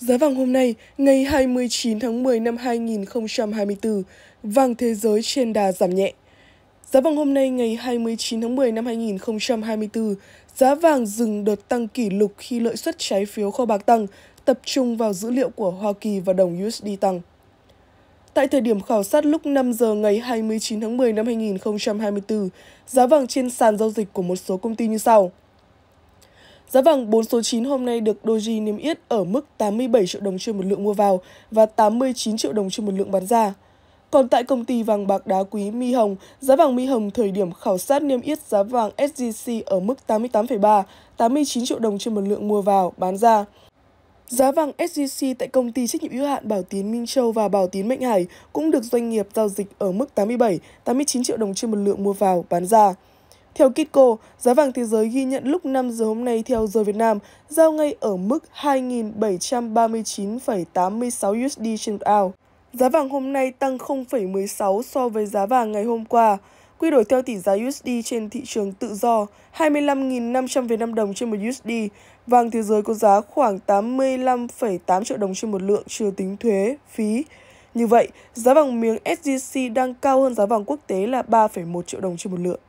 Giá vàng hôm nay, ngày 29 tháng 10 năm 2024, vàng thế giới trên đà giảm nhẹ. Giá vàng hôm nay ngày 29 tháng 10 năm 2024, giá vàng dừng đợt tăng kỷ lục khi lợi suất trái phiếu kho bạc tăng, tập trung vào dữ liệu của Hoa Kỳ và đồng USD tăng. Tại thời điểm khảo sát lúc 5 giờ ngày 29 tháng 10 năm 2024, giá vàng trên sàn giao dịch của một số công ty như sau. Giá vàng 4 số 9 hôm nay được Doji niêm yết ở mức 87 triệu đồng trên một lượng mua vào và 89 triệu đồng trên một lượng bán ra. Còn tại công ty vàng bạc đá quý Mi Hồng, giá vàng Mi Hồng thời điểm khảo sát niêm yết giá vàng SJC ở mức 88,3, 89 triệu đồng trên một lượng mua vào, bán ra. Giá vàng SJC tại công ty trách nhiệm hữu hạn Bảo Tín Minh Châu và Bảo Tín Mệnh Hải cũng được doanh nghiệp giao dịch ở mức 87, 89 triệu đồng trên một lượng mua vào, bán ra. Theo Kitco, giá vàng thế giới ghi nhận lúc 5 giờ hôm nay theo giờ Việt Nam giao ngay ở mức 2.739,86 USD trên một ounce. Giá vàng hôm nay tăng 0,16 so với giá vàng ngày hôm qua. Quy đổi theo tỷ giá USD trên thị trường tự do 25.500 Việt Nam đồng trên một USD. Vàng thế giới có giá khoảng 85,8 triệu đồng trên một lượng chưa tính thuế, phí. Như vậy, giá vàng miếng SJC đang cao hơn giá vàng quốc tế là 3,1 triệu đồng trên một lượng.